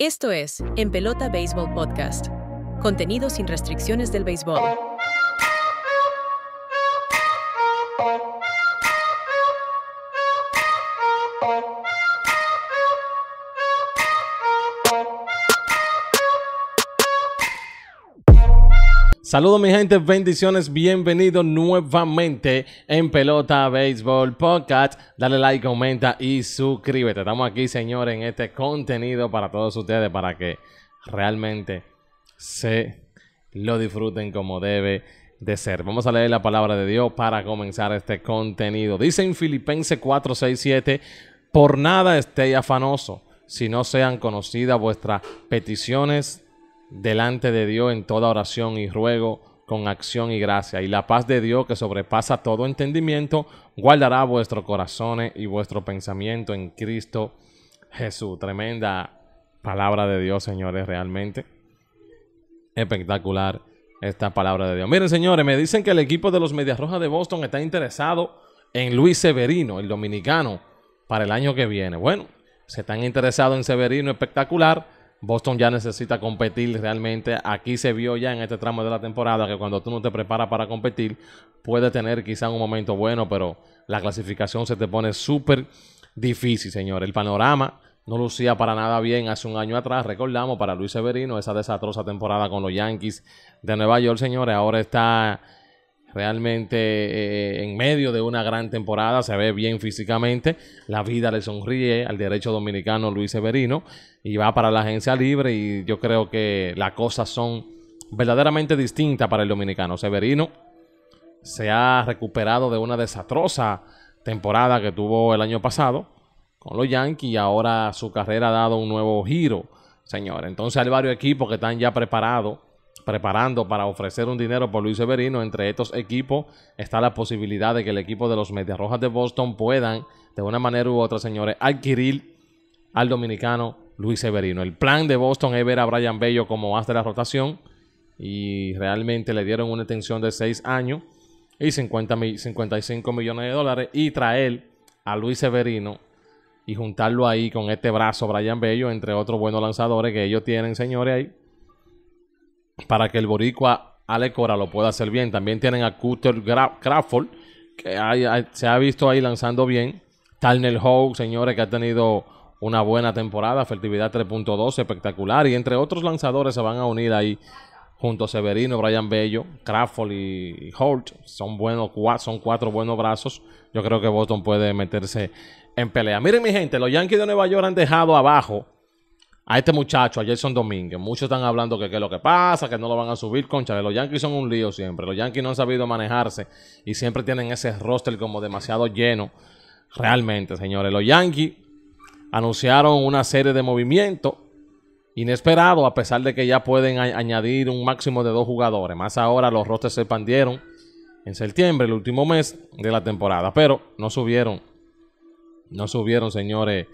Esto es En Pelota Baseball Podcast, contenido sin restricciones del béisbol. Saludos mi gente, bendiciones, bienvenidos nuevamente en Pelota Béisbol Podcast. Dale like, comenta y suscríbete. Estamos aquí, señores, en este contenido para todos ustedes para que realmente se lo disfruten como debe de ser. Vamos a leer la palabra de Dios para comenzar este contenido. Dice en Filipenses 467, por nada esté afanoso, si no sean conocidas vuestras peticiones delante de Dios en toda oración y ruego con acción y gracia. Y la paz de Dios que sobrepasa todo entendimiento, guardará vuestros corazones y vuestro pensamiento en Cristo Jesús. Tremenda palabra de Dios, señores, realmente. Espectacular esta palabra de Dios. Miren, señores, me dicen que el equipo de los Medias Rojas de Boston está interesado en Luis Severino, el dominicano, para el año que viene. Bueno, se están interesados en Severino, espectacular. Boston ya necesita competir realmente. Aquí se vio ya en este tramo de la temporada que cuando tú no te preparas para competir, puede tener quizá un momento bueno, pero la clasificación se te pone súper difícil, señor. El panorama no lucía para nada bien hace un año atrás. Recordamos para Luis Severino esa desastrosa temporada con los Yankees de Nueva York, señores. Ahora está realmente eh, en medio de una gran temporada, se ve bien físicamente, la vida le sonríe al derecho dominicano Luis Severino y va para la agencia libre y yo creo que las cosas son verdaderamente distintas para el dominicano. Severino se ha recuperado de una desastrosa temporada que tuvo el año pasado con los Yankees y ahora su carrera ha dado un nuevo giro, señor. Entonces hay varios equipos que están ya preparados preparando para ofrecer un dinero por Luis Severino. Entre estos equipos está la posibilidad de que el equipo de los Medias Rojas de Boston puedan, de una manera u otra, señores, adquirir al dominicano Luis Severino. El plan de Boston es ver a Brian Bello como de la rotación y realmente le dieron una extensión de 6 años y 50 mil, 55 millones de dólares y traer a Luis Severino y juntarlo ahí con este brazo Brian Bello, entre otros buenos lanzadores que ellos tienen, señores, ahí para que el boricua Ale Cora lo pueda hacer bien. También tienen a Cutter Crawford, que se ha visto ahí lanzando bien. Tarnell Holt, señores, que ha tenido una buena temporada, fertilidad 3.2, espectacular. Y entre otros lanzadores se van a unir ahí junto a Severino, Brian Bello, Crawford y Holt. Son, buenos, son cuatro buenos brazos. Yo creo que Boston puede meterse en pelea. Miren, mi gente, los Yankees de Nueva York han dejado abajo a este muchacho, a Jason Domínguez. Muchos están hablando que qué es lo que pasa, que no lo van a subir. Concha, los Yankees son un lío siempre. Los Yankees no han sabido manejarse y siempre tienen ese roster como demasiado lleno. Realmente, señores, los Yankees anunciaron una serie de movimientos inesperados, a pesar de que ya pueden añadir un máximo de dos jugadores. Más ahora los rosters se expandieron en septiembre, el último mes de la temporada. Pero no subieron, no subieron, señores,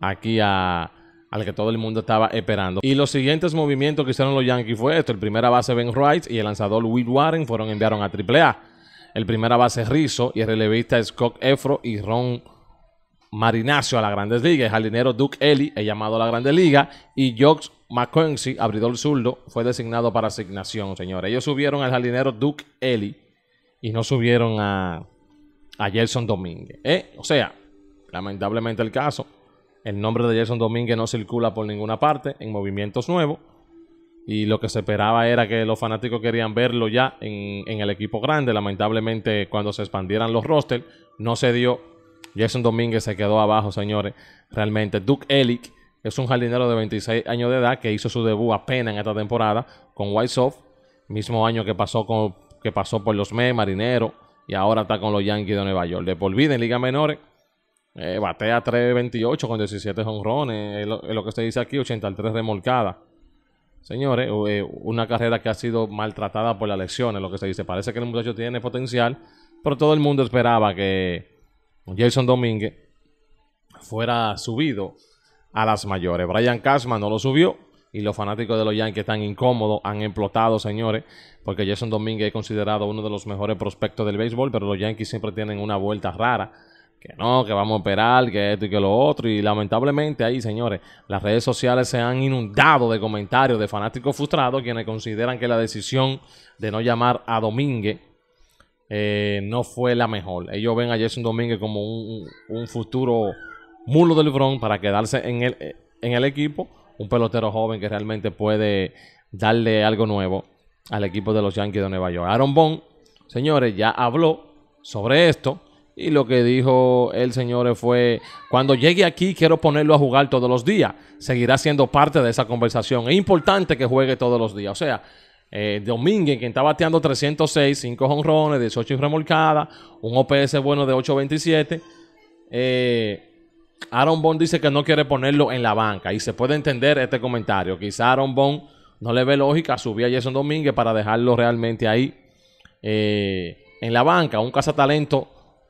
aquí a al que todo el mundo estaba esperando. Y los siguientes movimientos que hicieron los Yankees fue esto. El primera base Ben Wright y el lanzador Will Warren fueron enviaron a AAA. El primera base Rizzo y el relevista Scott Efro y Ron Marinacio a la Grandes Ligas. El jardinero Duke Ellie es llamado a la Grandes Liga. Y Jox McKenzie, abridor zurdo, fue designado para asignación, señores. Ellos subieron al jardinero Duke Ellie y no subieron a, a Gelson Domínguez. ¿eh? O sea, lamentablemente el caso. El nombre de Jason Domínguez no circula por ninguna parte en movimientos nuevos. Y lo que se esperaba era que los fanáticos querían verlo ya en, el equipo grande. Lamentablemente, cuando se expandieran los rosters, no se dio. Jason Domínguez se quedó abajo, señores. Realmente, Duke Elick es un jardinero de 26 años de edad que hizo su debut apenas en esta temporada con White Sox. Mismo año que pasó, con, que pasó por los Mets, Marineros. Y ahora está con los Yankees de Nueva York. De por en Liga Menores eh, batea 3.28 con 17 jonrones, Es lo, que se dice aquí, 83 remolcada, Señores, eh, una carrera que ha sido maltratada por las lesiones, lo que se dice. Parece que el muchacho tiene potencial, pero todo el mundo esperaba que Jason Domínguez fuera subido a las mayores. Brian Cashman no lo subió y los fanáticos de los Yankees están incómodos, han explotado, señores, porque Jason Domínguez es considerado uno de los mejores prospectos del béisbol, pero los Yankees siempre tienen una vuelta rara que no, que vamos a operar, que esto y que lo otro. Y lamentablemente ahí, señores, las redes sociales se han inundado de comentarios de fanáticos frustrados quienes consideran que la decisión de no llamar a Domínguez eh, no fue la mejor. Ellos ven a Jason Domínguez como un, futuro mulo del bron para quedarse en el, eh, en el equipo. Un pelotero joven que realmente puede darle algo nuevo al equipo de los Yankees de Nueva York. Aaron Bond, señores, ya habló sobre esto y lo que dijo el señor fue, cuando llegue aquí quiero ponerlo a jugar todos los días. Seguirá siendo parte de esa conversación. Es importante que juegue todos los días. O sea, eh, Domínguez, quien está bateando 306, 5 honrones, 18 remolcadas, un OPS bueno de 827. Eh, Aaron Bond dice que no quiere ponerlo en la banca. Y se puede entender este comentario. Quizá Aaron Bond no le ve lógica subir a Jason Domínguez para dejarlo realmente ahí eh, en la banca. Un cazatalento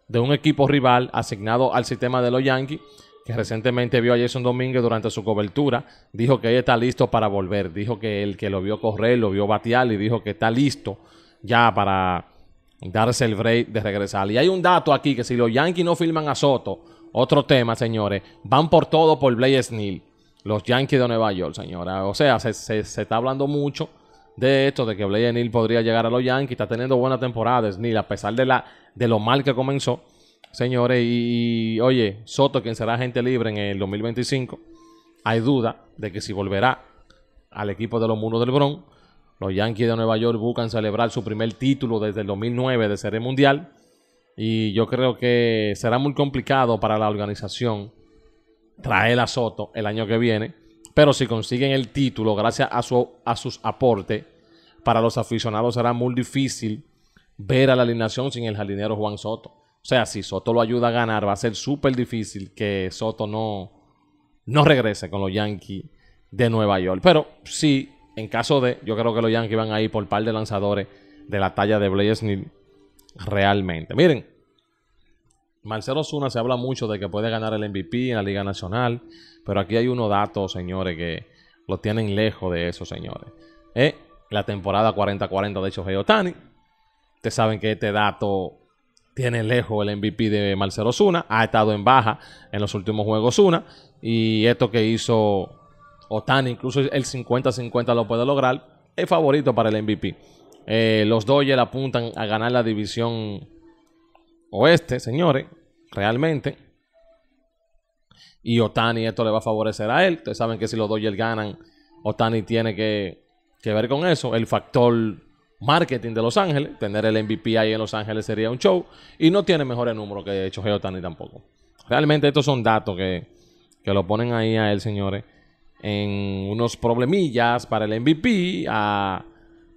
de un equipo rival asignado al sistema de los Yankees, que recientemente vio a Jason Domínguez durante su cobertura, dijo que él está listo para volver. Dijo que el que lo vio correr, lo vio batear y dijo que está listo ya para darse el break de regresar. Y hay un dato aquí que si los Yankees no firman a Soto, otro tema, señores, van por todo por Blaze Neal los Yankees de Nueva York, señora. O sea, se, se está hablando mucho de esto, de que Blake Nil podría llegar a los Yankees, está teniendo buena temporada ni a pesar de, la, de lo mal que comenzó, señores, y, oye, Soto, quien será agente libre en el 2025, hay duda de que si volverá al equipo de los Muros del Bronx, los Yankees de Nueva York buscan celebrar su primer título desde el 2009 de Serie Mundial, y yo creo que será muy complicado para la organización traer a Soto el año que viene, pero si consiguen el título gracias a, su, a sus aportes, para los aficionados será muy difícil ver a la alineación sin el jardinero Juan Soto. O sea, si Soto lo ayuda a ganar, va a ser súper difícil que Soto no, no regrese con los Yankees de Nueva York. Pero sí, en caso de, yo creo que los Yankees van a ir por par de lanzadores de la talla de Blaze Neal realmente. Miren, Marcelo Osuna se habla mucho de que puede ganar el MVP en la Liga Nacional, pero aquí hay unos datos, señores, que lo tienen lejos de eso, señores. Eh, la temporada 40-40 de Shohei Otani. Ustedes saben que este dato tiene lejos el MVP de Marcelo Osuna. Ha estado en baja en los últimos juegos Osuna. Y esto que hizo Otani, incluso el 50-50 lo puede lograr. Es favorito para el MVP. Eh, los Dodgers apuntan a ganar la división oeste, señores, realmente. Y Otani, esto le va a favorecer a él. Ustedes saben que si los Dodgers ganan, Otani tiene que, ver con eso. El factor marketing de Los Ángeles, tener el MVP ahí en Los Ángeles sería un show. Y no tiene mejores números que hecho Otani tampoco. Realmente estos son datos que, que lo ponen ahí a él, señores, en unos problemillas para el MVP, a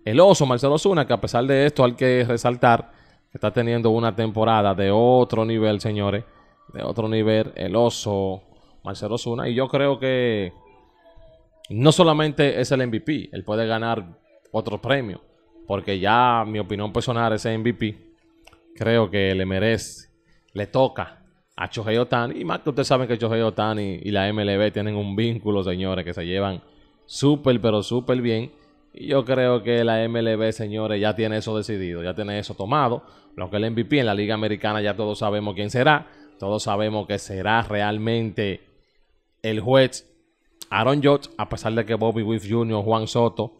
el oso Marcelo Zuna, que a pesar de esto hay que resaltar está teniendo una temporada de otro nivel, señores. De otro nivel, el oso, Marcelo Zuna. Y yo creo que no solamente es el MVP, él puede ganar otro premio. Porque ya, mi opinión personal, ese MVP creo que le merece, le toca a Chohei Otani. Y más que ustedes saben que Chohei Otani y la MLB tienen un vínculo, señores, que se llevan súper, pero súper bien. Yo creo que la MLB, señores, ya tiene eso decidido, ya tiene eso tomado. Lo que el MVP en la Liga Americana, ya todos sabemos quién será. Todos sabemos que será realmente el juez Aaron Judge, a pesar de que Bobby Wiff Jr., Juan Soto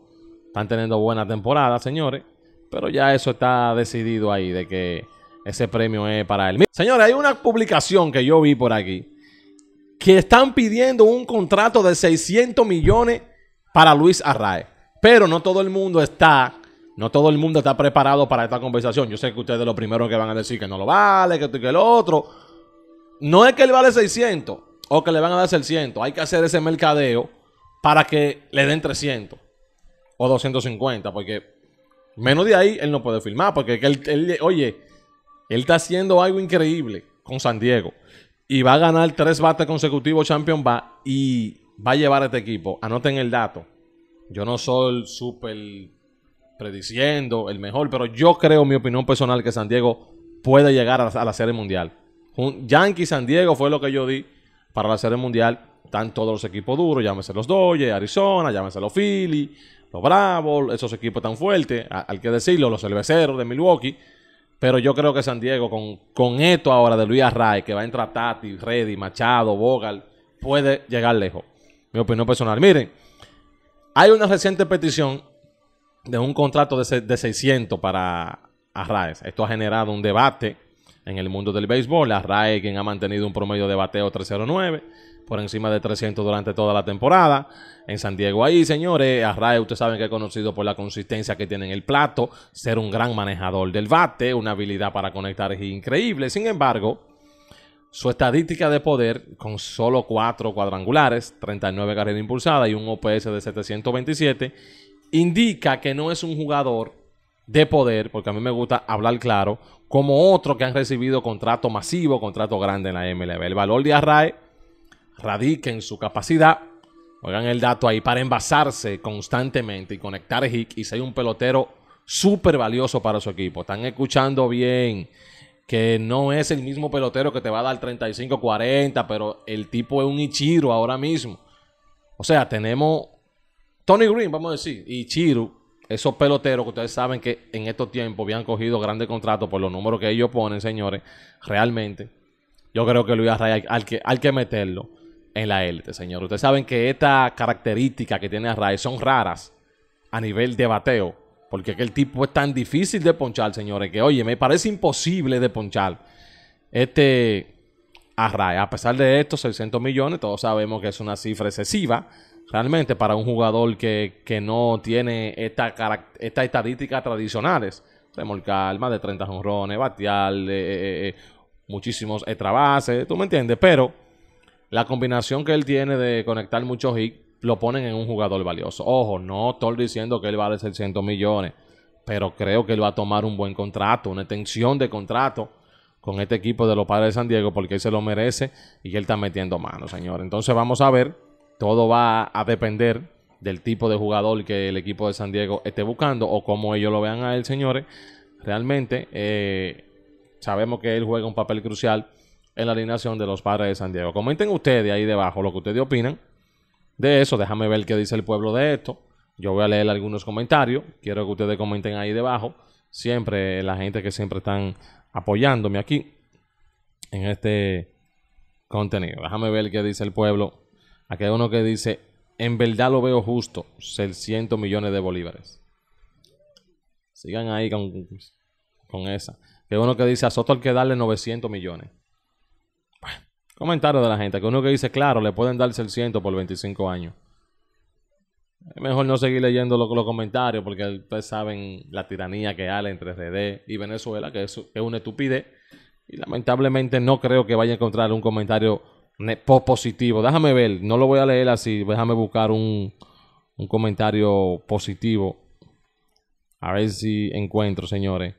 están teniendo buena temporada, señores. Pero ya eso está decidido ahí, de que ese premio es para él. Señores, hay una publicación que yo vi por aquí que están pidiendo un contrato de 600 millones para Luis Arraez. Pero no todo el mundo está, no todo el mundo está preparado para esta conversación. Yo sé que ustedes lo primero que van a decir que no lo vale, que esto que el otro. No es que él vale 600 o que le van a dar 100. Hay que hacer ese mercadeo para que le den 300 o 250, porque menos de ahí él no puede firmar, porque que él, oye, él está haciendo algo increíble con San Diego y va a ganar tres bates consecutivos Champion va y va a llevar a este equipo. Anoten el dato. Yo no soy súper prediciendo el mejor, pero yo creo, mi opinión personal, que San Diego puede llegar a la, Serie Mundial. Yankee San Diego fue lo que yo di para la Serie Mundial. Están todos los equipos duros, llámese los Dodgers, Arizona, llámese los Philly, los Bravos, esos equipos tan fuertes, hay que decirlo, los Cerveceros de Milwaukee. Pero yo creo que San Diego, con, esto ahora de Luis Array, que va a entrar Tati, Reddy, Machado, Bogal, puede llegar lejos. Mi opinión personal. Miren, hay una reciente petición de un contrato de, 600 para Arraez. Esto ha generado un debate en el mundo del béisbol. Arraez, quien ha mantenido un promedio de bateo 309 por encima de 300 durante toda la temporada. En San Diego ahí, señores, Arraez, ustedes saben que es conocido por la consistencia que tiene en el plato, ser un gran manejador del bate, una habilidad para conectar es increíble. Sin embargo, su estadística de poder, con solo cuatro cuadrangulares, 39 carreras impulsadas y un OPS de 727, indica que no es un jugador de poder, porque a mí me gusta hablar claro, como otro que han recibido contrato masivo, contrato grande en la MLB. El valor de Arrae radica en su capacidad, oigan el dato ahí, para envasarse constantemente y conectar Hick, y ser un pelotero súper valioso para su equipo. Están escuchando bien que no es el mismo pelotero que te va a dar 35, 40, pero el tipo es un Ichiro ahora mismo. O sea, tenemos Tony Green, vamos a decir, y Ichiro, esos peloteros que ustedes saben que en estos tiempos habían cogido grandes contratos por los números que ellos ponen, señores, realmente. Yo creo que Luis Array al que, al que meterlo en la élite, señor. Ustedes saben que estas características que tiene Array son raras a nivel de bateo porque aquel tipo es tan difícil de ponchar, señores, que oye, me parece imposible de ponchar. Este Array. a pesar de esto, 600 millones, todos sabemos que es una cifra excesiva. Realmente para un jugador que, no tiene estas esta estadísticas tradicionales. Remolcar, más de 30 jonrones, batear, de eh, eh, eh, muchísimos ¿tú me entiendes? Pero la combinación que él tiene de conectar muchos hits lo ponen en un jugador valioso. Ojo, no estoy diciendo que él vale 600 millones, pero creo que él va a tomar un buen contrato, una extensión de contrato con este equipo de los Padres de San Diego porque él se lo merece y él está metiendo mano, señor. Entonces vamos a ver, todo va a depender del tipo de jugador que el equipo de San Diego esté buscando o cómo ellos lo vean a él, señores. Realmente eh, sabemos que él juega un papel crucial en la alineación de los Padres de San Diego. Comenten ustedes ahí debajo lo que ustedes opinan de eso. Déjame ver qué dice el pueblo de esto. Yo voy a leer algunos comentarios. Quiero que ustedes comenten ahí debajo. Siempre la gente que siempre están apoyándome aquí en este contenido. Déjame ver qué dice el pueblo. Aquí hay uno que dice, en verdad lo veo justo, 600 millones de bolívares. Sigan ahí con, esa. Que uno que dice, a Soto hay que darle 900 millones. Comentarios de la gente, que uno que dice, claro, le pueden darse el ciento por 25 años. Es mejor no seguir leyendo los, comentarios porque ustedes saben la tiranía que hay entre RD y Venezuela, que es, es una estupidez. Y lamentablemente no creo que vaya a encontrar un comentario positivo. Déjame ver, no lo voy a leer así, déjame buscar un, un comentario positivo. A ver si encuentro, señores,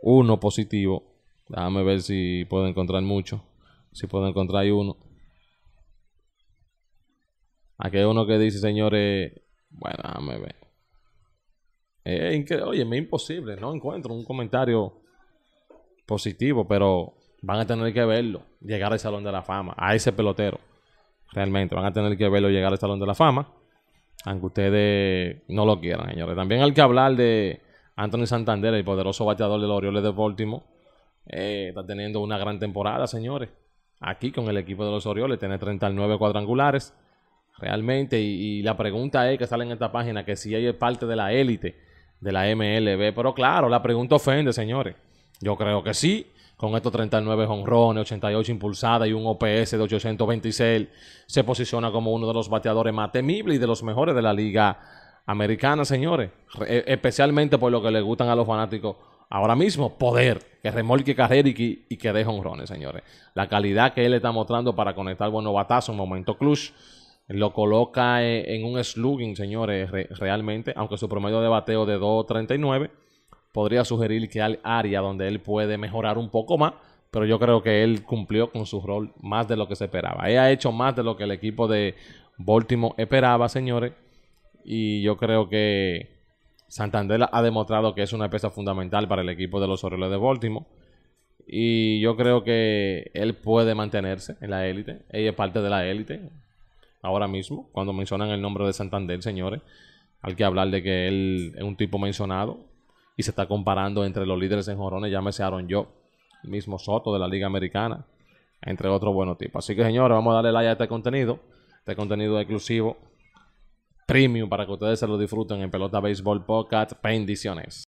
uno positivo. Déjame ver si puedo encontrar mucho si puedo encontrar ahí uno. Aquí hay uno que dice, señores, bueno, déjame ver. oye, es imposible, no encuentro un comentario positivo, pero van a tener que verlo, llegar al Salón de la Fama, a ese pelotero. Realmente, van a tener que verlo llegar al Salón de la Fama, aunque ustedes no lo quieran, señores. También hay que hablar de Anthony Santander, el poderoso bateador de los Orioles de Baltimore. Eh, está teniendo una gran temporada, señores aquí con el equipo de los Orioles, tiene 39 cuadrangulares. Realmente, y, la pregunta es que sale en esta página, que si hay es parte de la élite de la MLB. Pero claro, la pregunta ofende, señores. Yo creo que sí, con estos 39 honrones, 88 impulsadas y un OPS de 826, se posiciona como uno de los bateadores más temibles y de los mejores de la liga americana, señores. Especialmente por lo que le gustan a los fanáticos ahora mismo poder, que remolque Carrer y que, y un deje señores. La calidad que él está mostrando para conectar buenos batazo en momento clutch. Lo coloca en un slugging, señores, realmente. Aunque su promedio de bateo de 2.39 podría sugerir que hay área donde él puede mejorar un poco más. Pero yo creo que él cumplió con su rol más de lo que se esperaba. Él ha hecho más de lo que el equipo de Baltimore esperaba, señores. Y yo creo que Santander ha demostrado que es una pieza fundamental para el equipo de los Orioles de Baltimore. Y yo creo que él puede mantenerse en la élite. Ella es parte de la élite ahora mismo. Cuando mencionan el nombre de Santander, señores, hay que hablar de que él es un tipo mencionado y se está comparando entre los líderes en jorones. Llámese Aaron Yo, el mismo Soto de la Liga Americana, entre otros buenos tipos. Así que, señores, vamos a darle like a este contenido. Este contenido exclusivo premium para que ustedes se lo disfruten en Pelota Béisbol Podcast. Bendiciones.